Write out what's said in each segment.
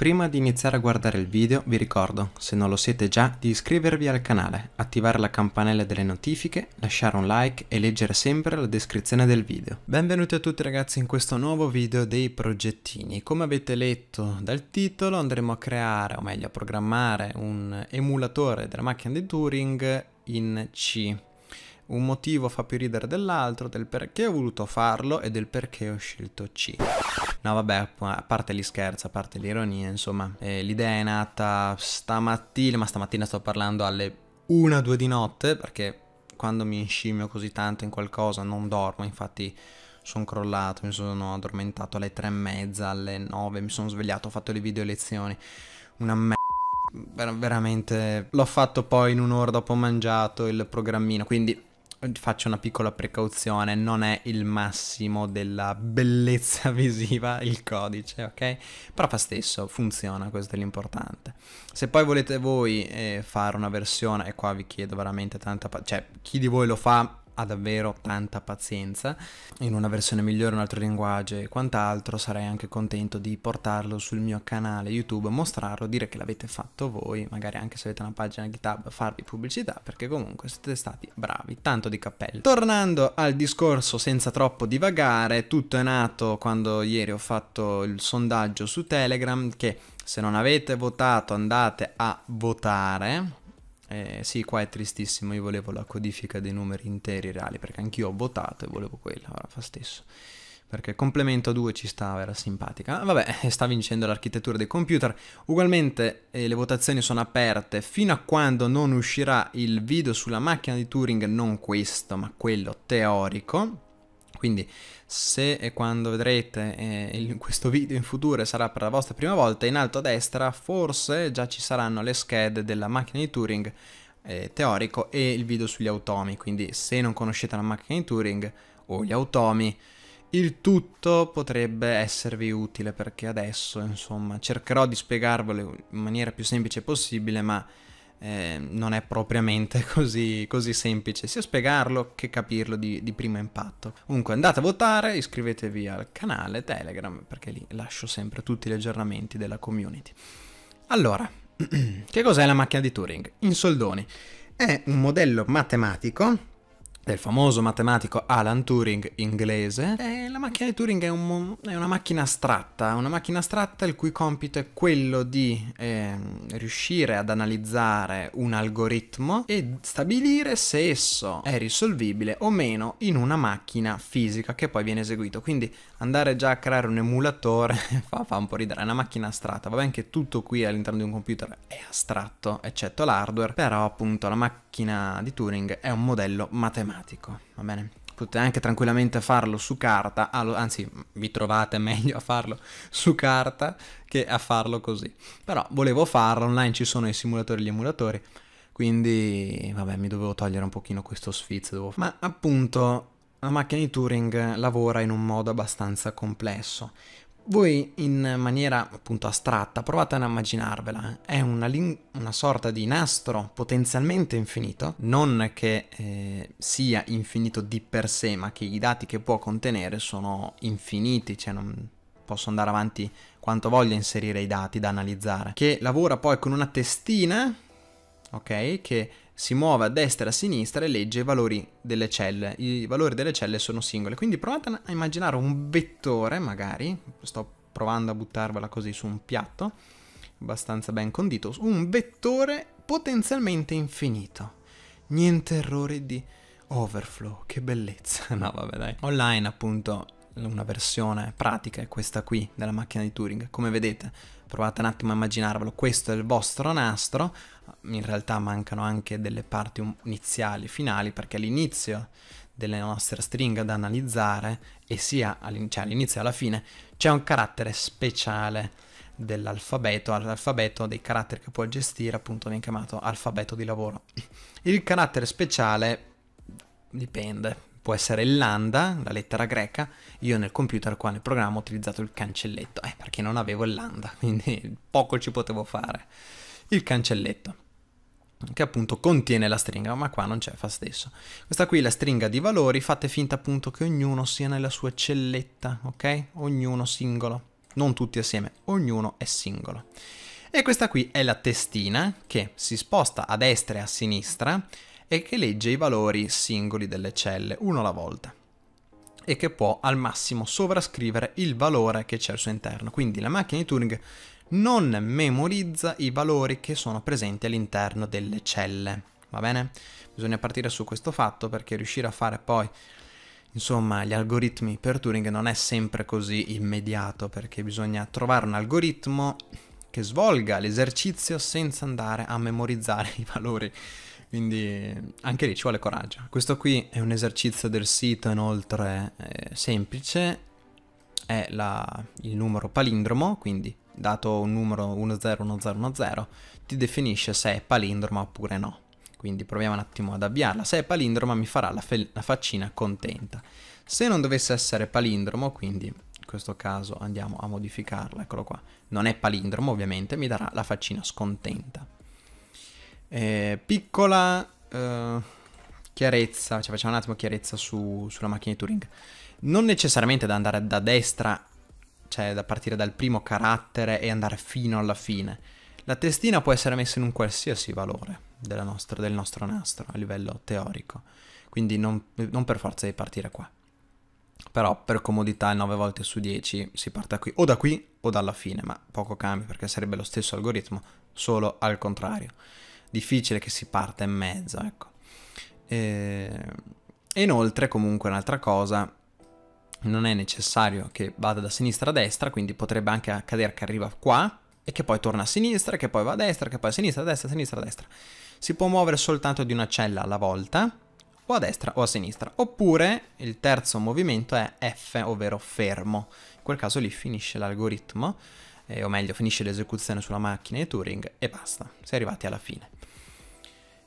Prima di iniziare a guardare il video vi ricordo, se non lo siete già, di iscrivervi al canale, attivare la campanella delle notifiche, lasciare un like e leggere sempre la descrizione del video. Benvenuti a tutti ragazzi in questo nuovo video dei progettini. Come avete letto dal titolo andremo a creare, o meglio a programmare, un emulatore della macchina di Turing in C un motivo fa più ridere dell'altro, del perché ho voluto farlo e del perché ho scelto C. No vabbè, a parte gli scherzi, a parte l'ironia, insomma, eh, l'idea è nata stamattina, ma stamattina sto parlando alle 1-2 di notte, perché quando mi inscimmio così tanto in qualcosa non dormo, infatti sono crollato, mi sono addormentato alle 3 e mezza, alle 9, mi sono svegliato, ho fatto le video lezioni, una merda veramente l'ho fatto poi in un'ora dopo ho mangiato il programmino quindi faccio una piccola precauzione, non è il massimo della bellezza visiva il codice, ok? Però fa stesso, funziona, questo è l'importante. Se poi volete voi eh, fare una versione, e qua vi chiedo veramente tanta... cioè chi di voi lo fa ha davvero tanta pazienza, in una versione migliore, un altro linguaggio e quant'altro, sarei anche contento di portarlo sul mio canale YouTube, mostrarlo, dire che l'avete fatto voi, magari anche se avete una pagina GitHub, farvi pubblicità, perché comunque siete stati bravi, tanto di cappello. Tornando al discorso senza troppo divagare, tutto è nato quando ieri ho fatto il sondaggio su Telegram che se non avete votato andate a votare eh, sì, qua è tristissimo, io volevo la codifica dei numeri interi reali, perché anch'io ho votato e volevo quella, ora fa stesso. Perché complemento 2 ci stava, era simpatica. Ah, vabbè, sta vincendo l'architettura dei computer. Ugualmente eh, le votazioni sono aperte fino a quando non uscirà il video sulla macchina di Turing, non questo, ma quello teorico quindi se e quando vedrete eh, questo video in futuro e sarà per la vostra prima volta, in alto a destra forse già ci saranno le schede della macchina di Turing eh, teorico e il video sugli automi. Quindi se non conoscete la macchina di Turing o gli automi, il tutto potrebbe esservi utile perché adesso, insomma, cercherò di spiegarvelo in maniera più semplice possibile, ma eh, non è propriamente così, così, semplice sia spiegarlo che capirlo di, di, primo impatto. Comunque andate a votare, iscrivetevi al canale Telegram perché lì lascio sempre tutti gli aggiornamenti della community. Allora, che cos'è la macchina di Turing? In soldoni, è un modello matematico del famoso matematico Alan Turing inglese. E la macchina di Turing è, un, è, una macchina astratta, una macchina astratta il cui compito è quello di eh, riuscire ad analizzare un algoritmo e stabilire se esso è risolvibile o meno in una macchina fisica che poi viene eseguito. Quindi andare già a creare un emulatore fa, fa un po' ridere, è una macchina astratta, va bene che tutto qui all'interno di un computer è astratto, eccetto l'hardware, però appunto la macchina di Turing è un modello matematico matematico, va bene? Potete anche tranquillamente farlo su carta, anzi vi trovate meglio a farlo su carta che a farlo così. Però volevo farlo, online ci sono i simulatori e gli emulatori, quindi vabbè mi dovevo togliere un pochino questo sfizio. Ma appunto la macchina di Turing lavora in un modo abbastanza complesso. Voi in maniera appunto astratta provate ad immaginarvela, è una, lin- una sorta di nastro potenzialmente infinito, non che eh, sia infinito di per sé, ma che i dati che può contenere sono infiniti, cioè non posso andare avanti quanto voglio a inserire i dati da analizzare, che lavora poi con una testina, ok, che si muove a destra e a sinistra e legge i valori delle celle. I valori delle celle sono singole, quindi provate a immaginare un vettore, magari, sto provando a buttarvela così su un piatto, abbastanza ben condito, un vettore potenzialmente infinito. Niente errori di overflow, che bellezza. No, vabbè, dai. Online, appunto, una versione pratica è questa qui della macchina di Turing. Come vedete, provate un attimo a immaginarvelo, questo è il vostro nastro, in realtà mancano anche delle parti iniziali, e finali, perché all'inizio delle nostre stringhe da analizzare e sia cioè, all'inizio cioè all e alla fine c'è un carattere speciale dell'alfabeto, all'alfabeto dei caratteri che può gestire appunto viene chiamato alfabeto di lavoro. Il carattere speciale dipende, può essere lambda, la lettera greca, io nel computer qua nel programma ho utilizzato il cancelletto, eh, perché non avevo il lambda, quindi poco ci potevo fare. Il cancelletto, che appunto contiene la stringa, ma qua non c'è fa stesso. Questa qui è la stringa di valori, fate finta appunto che ognuno sia nella sua celletta, ok? Ognuno singolo, non tutti assieme, ognuno è singolo. E questa qui è la testina che si sposta a destra e a sinistra, e che legge i valori singoli delle celle, uno alla volta e che può al massimo sovrascrivere il valore che c'è al suo interno. Quindi la macchina di Turing non memorizza i valori che sono presenti all'interno delle celle. Va bene? Bisogna partire su questo fatto perché riuscire a fare poi Insomma, gli algoritmi per Turing non è sempre così immediato perché bisogna trovare un algoritmo che svolga l'esercizio senza andare a memorizzare i valori quindi anche lì ci vuole coraggio. Questo qui è un esercizio del sito inoltre eh, semplice, è la, il numero palindromo, quindi dato un numero 101010 ti definisce se è palindroma oppure no. Quindi proviamo un attimo ad avviarla. Se è palindroma mi farà la, la faccina contenta. Se non dovesse essere palindromo, quindi in questo caso andiamo a modificarla, eccolo qua, non è palindromo ovviamente, mi darà la faccina scontenta. Eh, piccola eh, chiarezza, cioè facciamo un attimo chiarezza su, sulla macchina di Turing. Non necessariamente da andare da destra, cioè da partire dal primo carattere e andare fino alla fine. La testina può essere messa in un qualsiasi valore nostra, del nostro nastro a livello teorico, quindi non, non per forza di partire qua. Però per comodità 9 volte su 10 si parte qui, o da qui o dalla fine, ma poco cambia perché sarebbe lo stesso algoritmo, solo al contrario difficile che si parta in mezzo, ecco. Ehm, e inoltre, comunque, un'altra cosa, non è necessario che vada da sinistra a destra, quindi potrebbe anche accadere che arriva qua e che poi torna a sinistra, che poi va a destra, che poi a sinistra, a destra, a sinistra, a destra. Si può muovere soltanto di una cella alla volta, o a destra o a sinistra. Oppure il terzo movimento è F, ovvero fermo. In quel caso lì finisce l'algoritmo eh, o meglio finisce l'esecuzione sulla macchina di Turing e basta, si è arrivati alla fine.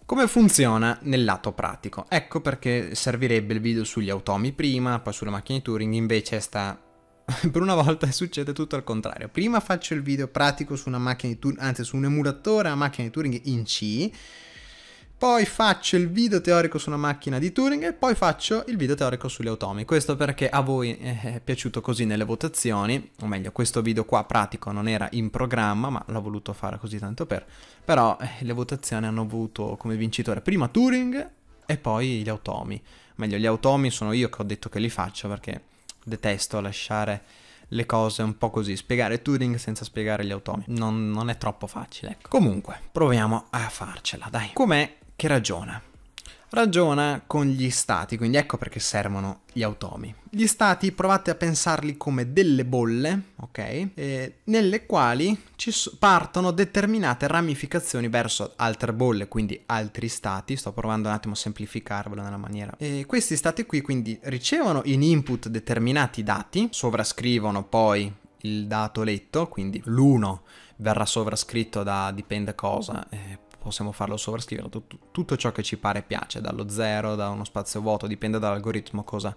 Come funziona nel lato pratico? Ecco perché servirebbe il video sugli automi prima, poi sulle macchine di Turing, invece sta... per una volta succede tutto al contrario. Prima faccio il video pratico su una macchina di Turing, anzi su un emulatore a macchina di Turing in C, poi faccio il video teorico su una macchina di Turing e poi faccio il video teorico sugli automi. Questo perché a voi eh, è piaciuto così nelle votazioni, o meglio questo video qua pratico non era in programma ma l'ho voluto fare così tanto per, però eh, le votazioni hanno avuto come vincitore prima Turing e poi gli automi. O meglio gli automi sono io che ho detto che li faccio perché detesto lasciare le cose un po' così, spiegare Turing senza spiegare gli automi. Non, non è troppo facile, ecco. Comunque, proviamo a farcela, dai. Com'è che ragiona. Ragiona con gli stati, quindi ecco perché servono gli automi. Gli stati provate a pensarli come delle bolle, ok? Eh, nelle quali ci partono determinate ramificazioni verso altre bolle, quindi altri stati. Sto provando un attimo a semplificarvelo nella maniera. Eh, questi stati qui quindi ricevono in input determinati dati, sovrascrivono poi il dato letto, quindi l'1 verrà sovrascritto da dipende cosa, eh, possiamo farlo sovrascrivere tut- tutto ciò che ci pare piace, dallo zero, da uno spazio vuoto, dipende dall'algoritmo cosa,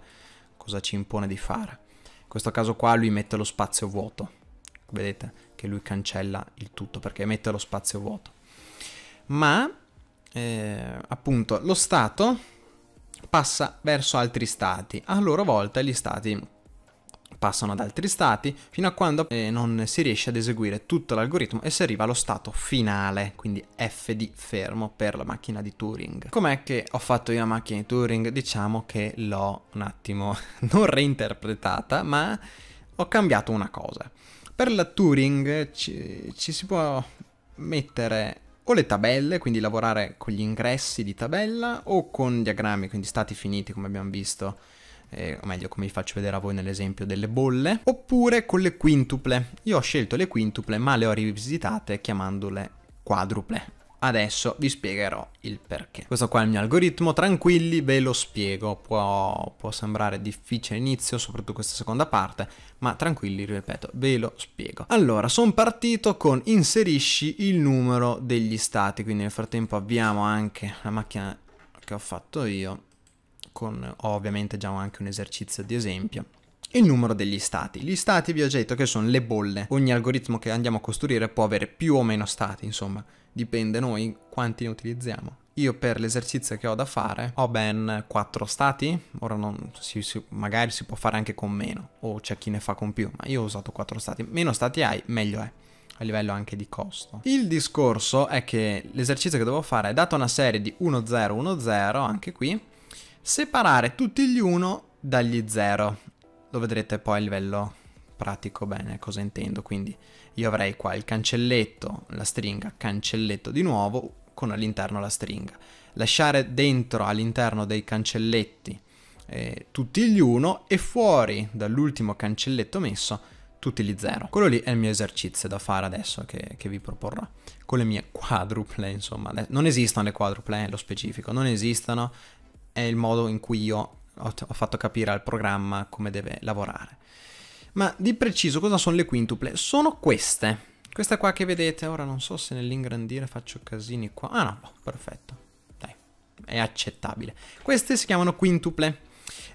cosa ci impone di fare. In questo caso qua lui mette lo spazio vuoto, vedete che lui cancella il tutto perché mette lo spazio vuoto. Ma eh, appunto lo Stato passa verso altri stati, a loro volta gli stati passano ad altri stati fino a quando eh, non si riesce ad eseguire tutto l'algoritmo e si arriva allo stato finale, quindi F di fermo per la macchina di Turing. Com'è che ho fatto io la macchina di Turing? Diciamo che l'ho un attimo non reinterpretata, ma ho cambiato una cosa. Per la Turing ci, ci si può mettere o le tabelle, quindi lavorare con gli ingressi di tabella, o con diagrammi, quindi stati finiti come abbiamo visto eh, o meglio come vi faccio vedere a voi nell'esempio delle bolle, oppure con le quintuple. Io ho scelto le quintuple ma le ho rivisitate chiamandole quadruple. Adesso vi spiegherò il perché. Questo qua è il mio algoritmo, tranquilli ve lo spiego, può, può sembrare difficile inizio, soprattutto questa seconda parte, ma tranquilli, ripeto, ve lo spiego. Allora, sono partito con inserisci il numero degli stati, quindi nel frattempo abbiamo anche la macchina che ho fatto io con ho ovviamente già anche un esercizio di esempio. Il numero degli stati. Gli stati vi ho già detto che sono le bolle. Ogni algoritmo che andiamo a costruire può avere più o meno stati, insomma, dipende noi quanti ne utilizziamo. Io per l'esercizio che ho da fare ho ben quattro stati, ora non, si, si, magari si può fare anche con meno, o c'è chi ne fa con più, ma io ho usato quattro stati. Meno stati hai, meglio è a livello anche di costo. Il discorso è che l'esercizio che devo fare è data una serie di 1, 0, 1, 0, anche qui, separare tutti gli 1 dagli 0. Lo vedrete poi a livello pratico bene cosa intendo. Quindi io avrei qua il cancelletto, la stringa, cancelletto di nuovo con all'interno la stringa. Lasciare dentro all'interno dei cancelletti eh, tutti gli 1 e fuori dall'ultimo cancelletto messo tutti gli 0. Quello lì è il mio esercizio da fare adesso che, che vi proporrò con le mie quadruple, insomma. Non esistono le quadruple, eh, lo specifico, non esistono, è il modo in cui io ho, ho fatto capire al programma come deve lavorare. Ma di preciso cosa sono le quintuple? Sono queste. Questa qua che vedete, ora non so se nell'ingrandire faccio casini qua. Ah no, perfetto. Dai, è accettabile. Queste si chiamano quintuple.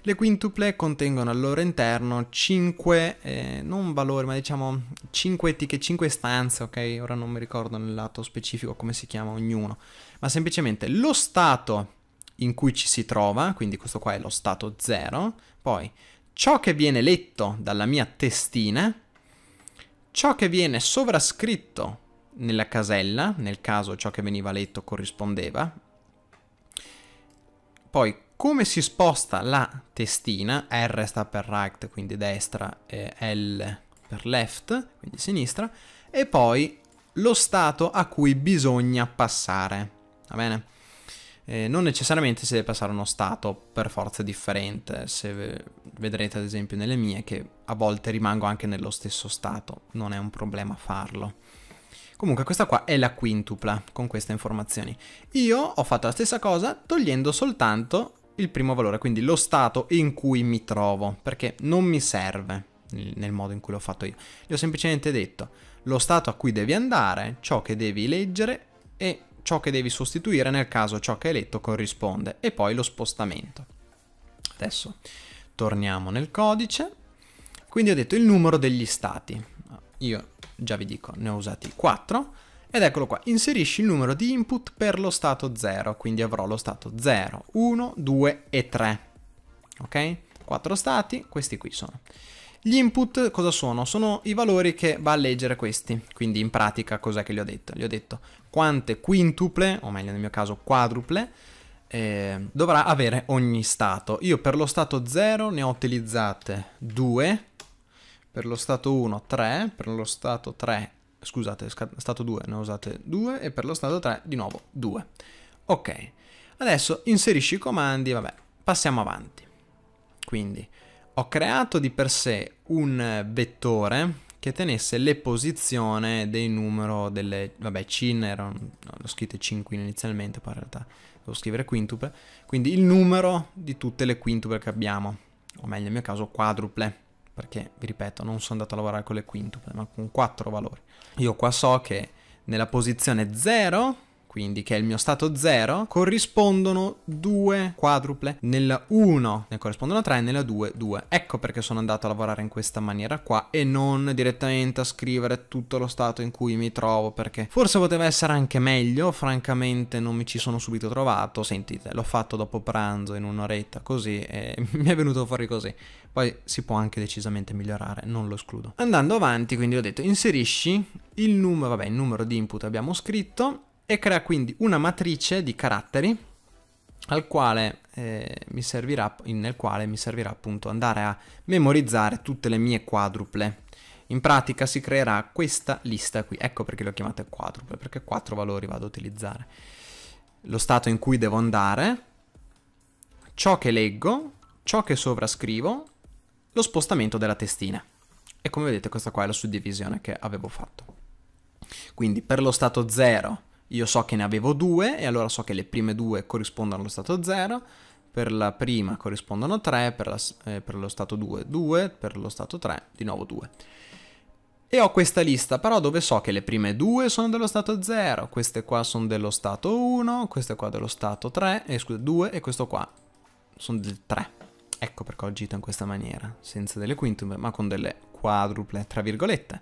Le quintuple contengono al loro interno 5, eh, non valori, ma diciamo 5 etiche, 5 stanze, ok? Ora non mi ricordo nel lato specifico come si chiama ognuno, ma semplicemente lo stato in cui ci si trova, quindi questo qua è lo stato 0, poi ciò che viene letto dalla mia testina, ciò che viene sovrascritto nella casella, nel caso ciò che veniva letto corrispondeva, poi come si sposta la testina, R sta per right, quindi destra, e L per left, quindi sinistra, e poi lo stato a cui bisogna passare, va bene? Eh, non necessariamente si deve passare a uno stato per forza differente, se vedrete ad esempio nelle mie che a volte rimango anche nello stesso stato, non è un problema farlo. Comunque questa qua è la quintupla con queste informazioni. Io ho fatto la stessa cosa togliendo soltanto il primo valore, quindi lo stato in cui mi trovo, perché non mi serve nel modo in cui l'ho fatto io. Gli ho semplicemente detto lo stato a cui devi andare, ciò che devi leggere e ciò che devi sostituire nel caso ciò che hai letto corrisponde e poi lo spostamento. Adesso torniamo nel codice. Quindi ho detto il numero degli stati. Io già vi dico, ne ho usati 4. Ed eccolo qua, inserisci il numero di input per lo stato 0, quindi avrò lo stato 0, 1, 2 e 3. Ok? 4 stati, questi qui sono. Gli input cosa sono? Sono i valori che va a leggere questi, quindi in pratica cos'è che gli ho detto? Gli ho detto quante quintuple, o meglio nel mio caso quadruple, eh, dovrà avere ogni stato. Io per lo stato 0 ne ho utilizzate 2, per lo stato 1 3, per lo stato 3, scusate, stato 2 ne ho usate 2 e per lo stato 3 di nuovo 2. Ok, adesso inserisci i comandi, vabbè, passiamo avanti. Quindi ho creato di per sé un vettore che tenesse le posizioni dei numeri delle... vabbè, cin erano... Un, no, l'ho scritto cinquine inizialmente, poi in realtà devo scrivere quintuple, quindi il numero di tutte le quintuple che abbiamo, o meglio nel mio caso quadruple, perché vi ripeto non sono andato a lavorare con le quintuple, ma con quattro valori. Io qua so che nella posizione 0 quindi che è il mio stato 0, corrispondono due quadruple. Nella 1 ne corrispondono 3 e nella 2 2. Ecco perché sono andato a lavorare in questa maniera qua e non direttamente a scrivere tutto lo stato in cui mi trovo perché forse poteva essere anche meglio, francamente non mi ci sono subito trovato. Sentite, l'ho fatto dopo pranzo in un'oretta così e mi è venuto fuori così. Poi si può anche decisamente migliorare, non lo escludo. Andando avanti, quindi ho detto inserisci il numero, vabbè, il numero di input abbiamo scritto e crea quindi una matrice di caratteri quale, eh, servirà, nel quale mi servirà appunto andare a memorizzare tutte le mie quadruple. In pratica si creerà questa lista qui, ecco perché le ho chiamate quadruple, perché quattro valori vado a utilizzare. Lo stato in cui devo andare, ciò che leggo, ciò che sovrascrivo, lo spostamento della testina. E come vedete questa qua è la suddivisione che avevo fatto. Quindi per lo stato 0 io so che ne avevo due e allora so che le prime due corrispondono allo stato 0, per la prima corrispondono 3, per, la, eh, per lo stato 2 2, per lo stato 3 di nuovo 2. E ho questa lista però dove so che le prime due sono dello stato 0, queste qua sono dello stato 1, queste qua dello stato 3, eh, scusa, 2 e questo qua sono del 3. Ecco perché ho agito in questa maniera, senza delle quintuple ma con delle quadruple, tra virgolette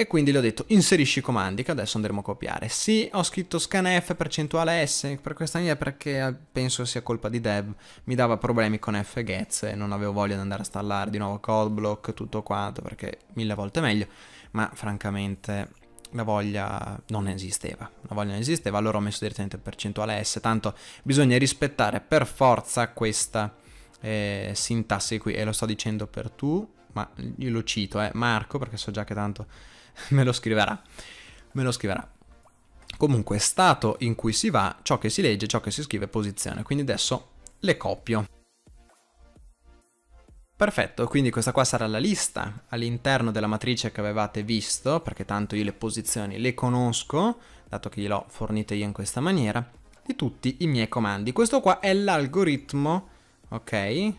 e quindi le ho detto inserisci i comandi che adesso andremo a copiare. Sì, ho scritto scanf percentuale S per questa mia perché penso sia colpa di Dev, mi dava problemi con fgets e non avevo voglia di andare a installare di nuovo codeblock, tutto quanto, perché mille volte meglio, ma francamente la voglia non esisteva, la voglia non esisteva, allora ho messo direttamente percentuale S, tanto bisogna rispettare per forza questa eh, sintassi qui e lo sto dicendo per tu ma io lo cito, eh, Marco, perché so già che tanto me lo scriverà. Me lo scriverà. Comunque, stato in cui si va, ciò che si legge, ciò che si scrive, posizione. Quindi adesso le copio. Perfetto, quindi questa qua sarà la lista all'interno della matrice che avevate visto, perché tanto io le posizioni le conosco, dato che gliel'ho fornite io in questa maniera, di tutti i miei comandi. Questo qua è l'algoritmo, ok,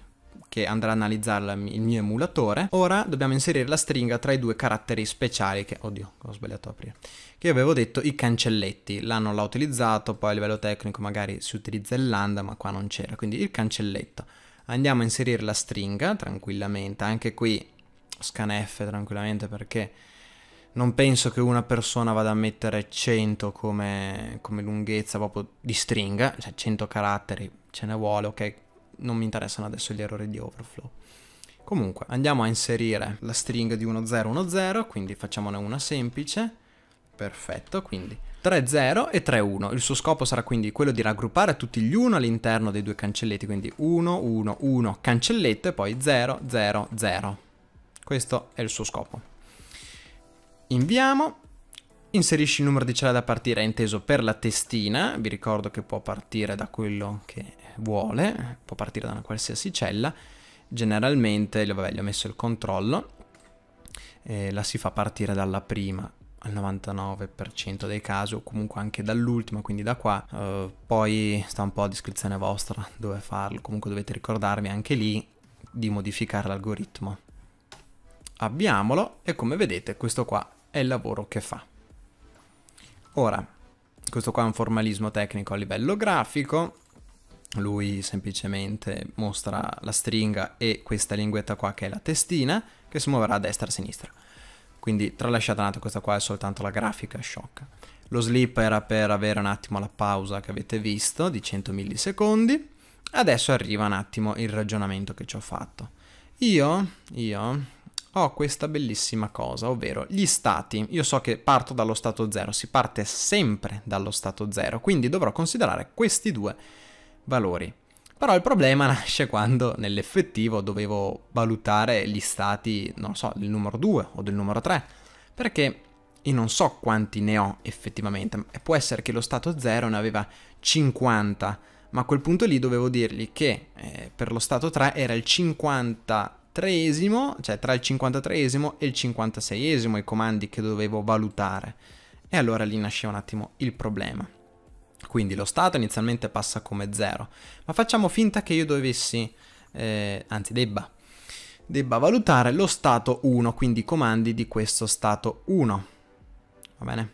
che andrà a analizzare il mio emulatore. Ora dobbiamo inserire la stringa tra i due caratteri speciali che, oddio, ho sbagliato a aprire, che avevo detto i cancelletti, là non l'ho utilizzato, poi a livello tecnico magari si utilizza il lambda, ma qua non c'era, quindi il cancelletto. Andiamo a inserire la stringa tranquillamente, anche qui scanf tranquillamente perché non penso che una persona vada a mettere 100 come, come lunghezza proprio di stringa, cioè 100 caratteri ce ne vuole, ok, non mi interessano adesso gli errori di overflow. Comunque andiamo a inserire la stringa di 1010, quindi facciamone una semplice. Perfetto, quindi 3.0 e 3.1. Il suo scopo sarà quindi quello di raggruppare tutti gli 1 all'interno dei due cancelletti, quindi 1, 1, 1, cancelletto e poi 0, 0, 0. Questo è il suo scopo. Inviamo, inserisci il numero di cella da partire inteso per la testina, vi ricordo che può partire da quello che vuole, può partire da una qualsiasi cella, generalmente, vabbè, gli ho messo il controllo, eh, la si fa partire dalla prima al 99% dei casi o comunque anche dall'ultima, quindi da qua, eh, poi sta un po' a descrizione vostra dove farlo, comunque dovete ricordarvi anche lì di modificare l'algoritmo. Abbiamolo e come vedete questo qua è il lavoro che fa. Ora, questo qua è un formalismo tecnico a livello grafico, lui semplicemente mostra la stringa e questa linguetta qua che è la testina che si muoverà a destra e a sinistra. Quindi tralasciate un attimo, questa qua è soltanto la grafica sciocca. Lo slip era per avere un attimo la pausa che avete visto di 100 millisecondi. Adesso arriva un attimo il ragionamento che ci ho fatto. Io, io ho questa bellissima cosa, ovvero gli stati. Io so che parto dallo stato 0, si parte sempre dallo stato 0, quindi dovrò considerare questi due valori. Però il problema nasce quando nell'effettivo dovevo valutare gli stati, non so, del numero 2 o del numero 3, perché io non so quanti ne ho effettivamente, e può essere che lo stato 0 ne aveva 50, ma a quel punto lì dovevo dirgli che eh, per lo stato 3 era il 53 cioè tra il 53 e il 56 i comandi che dovevo valutare. E allora lì nasce un attimo il problema. Quindi lo stato inizialmente passa come 0, ma facciamo finta che io dovessi, eh, anzi debba, debba valutare lo stato 1, quindi i comandi di questo stato 1. Va bene?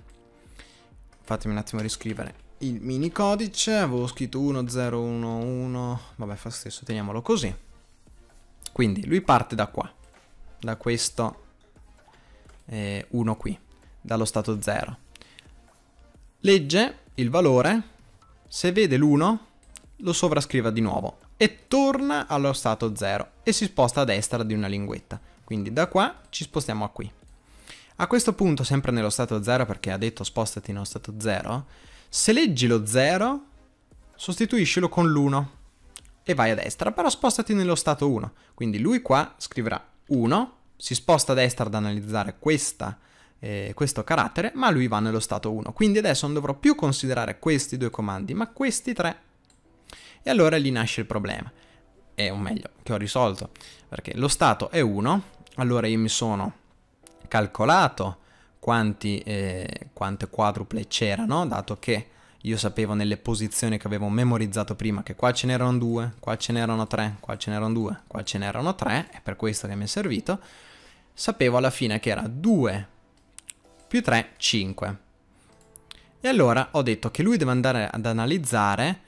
Fatemi un attimo riscrivere il mini codice, avevo scritto 1011, vabbè fa stesso, teniamolo così. Quindi lui parte da qua, da questo 1 eh, qui, dallo stato 0. Legge il valore, se vede l'1 lo sovrascriva di nuovo e torna allo stato 0 e si sposta a destra di una linguetta. Quindi da qua ci spostiamo a qui. A questo punto, sempre nello stato 0 perché ha detto spostati nello stato 0, se leggi lo 0 sostituiscilo con l'1 e vai a destra, però spostati nello stato 1. Quindi lui qua scriverà 1, si sposta a destra ad analizzare questa eh, questo carattere, ma lui va nello stato 1. Quindi adesso non dovrò più considerare questi due comandi, ma questi tre. E allora lì nasce il problema. E, o meglio, che ho risolto. Perché lo stato è 1, allora io mi sono calcolato quanti, eh, quante quadruple c'erano, dato che io sapevo nelle posizioni che avevo memorizzato prima che qua ce n'erano due, qua ce n'erano tre, qua ce n'erano due, qua ce n'erano tre, è per questo che mi è servito, sapevo alla fine che era 2 più 3, 5. E allora ho detto che lui deve andare ad analizzare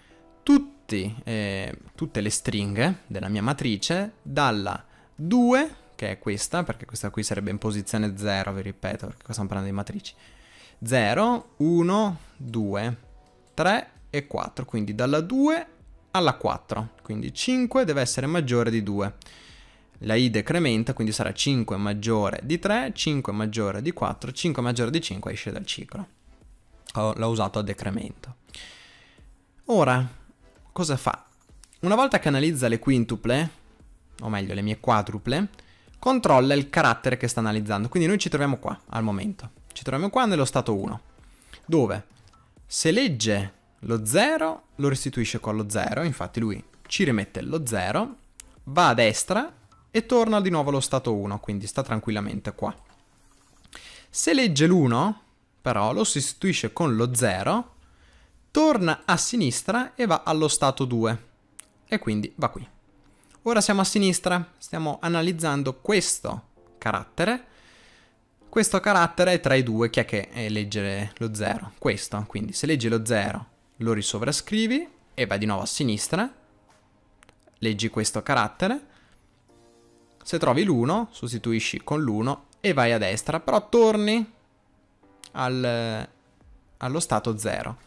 tutti, eh, tutte le stringhe della mia matrice dalla 2, che è questa, perché questa qui sarebbe in posizione 0, vi ripeto, perché qua stiamo parlando di matrici, 0, 1, 2, 3 e 4, quindi dalla 2 alla 4, quindi 5 deve essere maggiore di 2 la i decrementa, quindi sarà 5 maggiore di 3, 5 maggiore di 4, 5 maggiore di 5 esce dal ciclo. L'ho usato a decremento. Ora, cosa fa? Una volta che analizza le quintuple, o meglio le mie quadruple, controlla il carattere che sta analizzando. Quindi noi ci troviamo qua al momento. Ci troviamo qua nello stato 1, dove se legge lo 0 lo restituisce con lo 0, infatti lui ci rimette lo 0, va a destra e torna di nuovo allo stato 1, quindi sta tranquillamente qua. Se legge l'1, però lo sostituisce con lo 0, torna a sinistra e va allo stato 2 e quindi va qui. Ora siamo a sinistra, stiamo analizzando questo carattere. Questo carattere è tra i due, chi è che è leggere lo 0? Questo, quindi se leggi lo 0 lo risovrascrivi e vai di nuovo a sinistra, leggi questo carattere se trovi l'1, sostituisci con l'1 e vai a destra, però torni al, allo stato 0.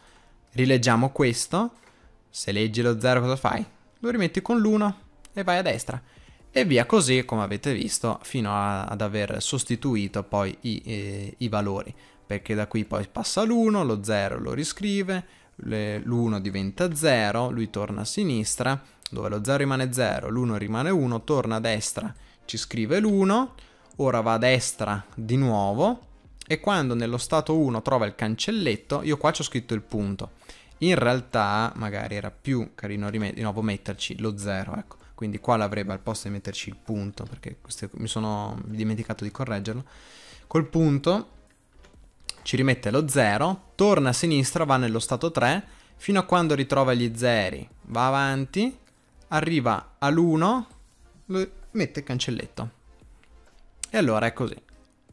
Rileggiamo questo, se leggi lo 0 cosa fai? Lo rimetti con l'1 e vai a destra. E via così, come avete visto, fino a, ad aver sostituito poi i, eh, i valori. Perché da qui poi passa l'1, lo 0 lo riscrive, l'1 diventa 0, lui torna a sinistra, dove lo 0 rimane 0, l'1 rimane 1, torna a destra ci scrive l'1, ora va a destra di nuovo e quando nello stato 1 trova il cancelletto, io qua ci ho scritto il punto. In realtà magari era più carino di nuovo metterci lo 0, ecco. Quindi qua l'avrebbe al posto di metterci il punto, perché queste, mi sono dimenticato di correggerlo. Col punto ci rimette lo 0, torna a sinistra, va nello stato 3, fino a quando ritrova gli zeri, va avanti, arriva all'1, mette cancelletto. E allora è così.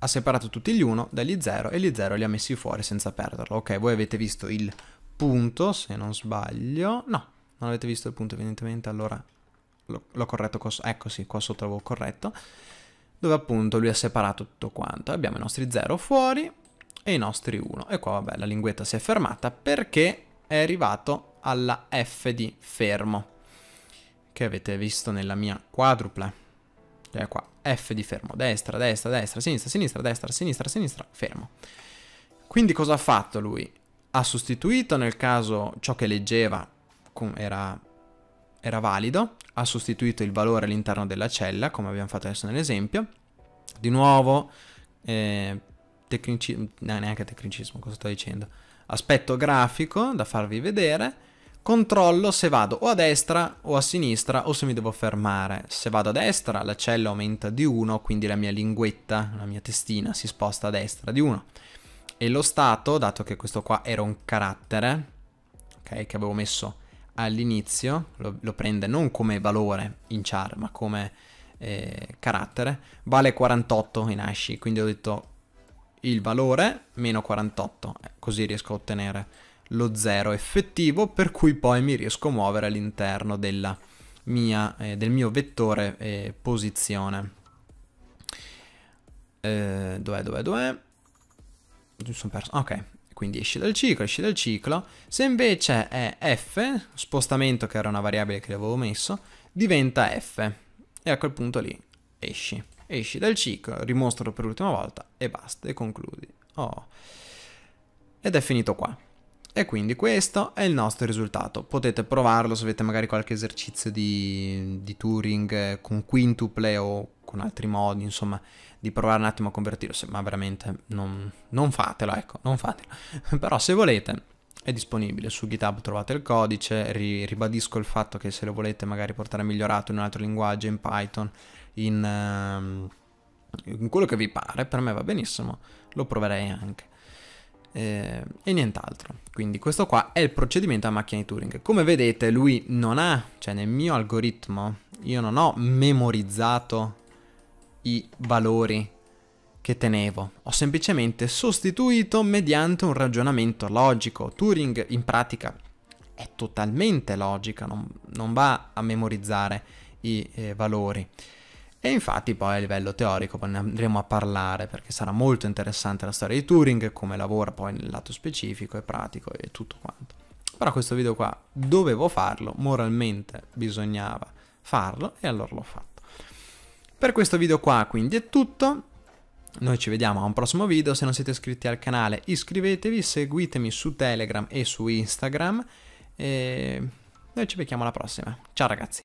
Ha separato tutti gli 1 dagli 0 e gli 0 li ha messi fuori senza perderlo. Ok, voi avete visto il punto, se non sbaglio. No, non avete visto il punto evidentemente, allora l'ho corretto, qua, ecco sì, qua sotto l'avevo corretto, dove appunto lui ha separato tutto quanto. Abbiamo i nostri 0 fuori e i nostri 1. E qua vabbè la linguetta si è fermata perché è arrivato alla F di fermo, che avete visto nella mia quadruple cioè qua, F di fermo, destra, destra, destra, sinistra, sinistra, destra, sinistra, sinistra, fermo. Quindi cosa ha fatto lui? Ha sostituito nel caso ciò che leggeva era, era valido, ha sostituito il valore all'interno della cella, come abbiamo fatto adesso nell'esempio. Di nuovo, eh, tecnicismo, no, neanche tecnicismo, cosa sto dicendo? Aspetto grafico da farvi vedere controllo se vado o a destra o a sinistra o se mi devo fermare. Se vado a destra la cella aumenta di 1, quindi la mia linguetta, la mia testina si sposta a destra di 1. E lo stato, dato che questo qua era un carattere, ok, che avevo messo all'inizio, lo, lo prende non come valore in char, ma come eh, carattere, vale 48 in ASCII, quindi ho detto il valore meno 48, eh, così riesco a ottenere lo 0 effettivo per cui poi mi riesco a muovere all'interno della mia, eh, del mio vettore eh, posizione. Eh, dov'è, dov'è, dov'è? Mi sono perso. Ok, quindi esci dal ciclo, esci dal ciclo. Se invece è F, spostamento che era una variabile che avevo messo, diventa F. E a quel punto lì esci. Esci dal ciclo, rimostro per l'ultima volta e basta, e concludi. Oh. Ed è finito qua. E quindi questo è il nostro risultato. Potete provarlo se avete magari qualche esercizio di, di Turing eh, con quintuple o con altri modi, insomma, di provare un attimo a convertirlo, ma veramente non, non fatelo, ecco, non fatelo. Però se volete è disponibile su GitHub trovate il codice, ri ribadisco il fatto che se lo volete magari portare migliorato in un altro linguaggio, in Python, in, ehm, in quello che vi pare, per me va benissimo, lo proverei anche eh, e nient'altro. Quindi questo qua è il procedimento a macchina di Turing. Come vedete lui non ha, cioè nel mio algoritmo, io non ho memorizzato i valori che tenevo. Ho semplicemente sostituito mediante un ragionamento logico. Turing in pratica è totalmente logica, non, non va a memorizzare i eh, valori. E infatti poi a livello teorico ne andremo a parlare perché sarà molto interessante la storia di Turing, come lavora poi nel lato specifico e pratico e tutto quanto. Però questo video qua dovevo farlo, moralmente bisognava farlo e allora l'ho fatto. Per questo video qua quindi è tutto. Noi ci vediamo a un prossimo video, se non siete iscritti al canale iscrivetevi, seguitemi su Telegram e su Instagram e noi ci becchiamo alla prossima. Ciao ragazzi!